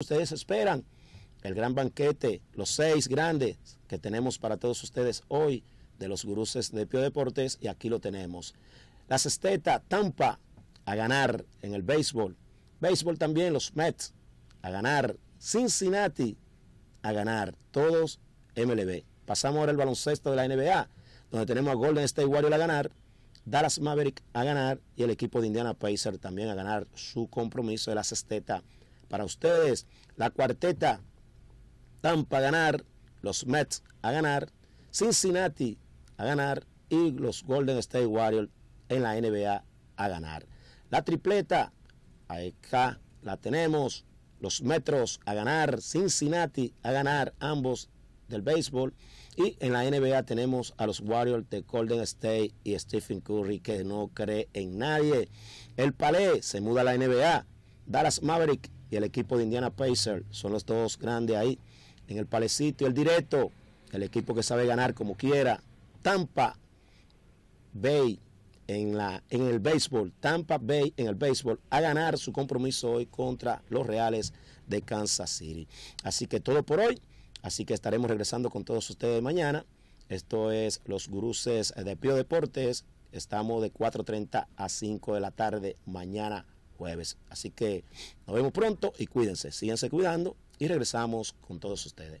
ustedes esperan el gran banquete, los seis grandes que tenemos para todos ustedes hoy de los guruses de Pio Deportes y aquí lo tenemos. La Cesteta Tampa a ganar en el béisbol. Béisbol también, los Mets a ganar. Cincinnati a ganar. Todos MLB. Pasamos ahora al baloncesto de la NBA, donde tenemos a Golden State Warriors a ganar. Dallas Maverick a ganar y el equipo de Indiana Pacers también a ganar su compromiso de la cesteta para ustedes. La cuarteta, Tampa a ganar, los Mets a ganar, Cincinnati a ganar y los Golden State Warriors en la NBA a ganar. La tripleta, acá la tenemos, los Metros a ganar, Cincinnati a ganar, ambos del béisbol. Y en la NBA tenemos a los Warriors de Golden State y Stephen Curry que no cree en nadie. El Palais se muda a la NBA. Dallas Maverick y el equipo de Indiana Pacers son los dos grandes ahí. En el palecito, el directo, el equipo que sabe ganar como quiera. Tampa Bay en, la, en el béisbol, Tampa Bay en el béisbol, a ganar su compromiso hoy contra los Reales de Kansas City. Así que todo por hoy. Así que estaremos regresando con todos ustedes mañana. Esto es Los gruces de Pío Deportes. Estamos de 4.30 a 5 de la tarde mañana jueves. Así que nos vemos pronto y cuídense, síganse cuidando y regresamos con todos ustedes.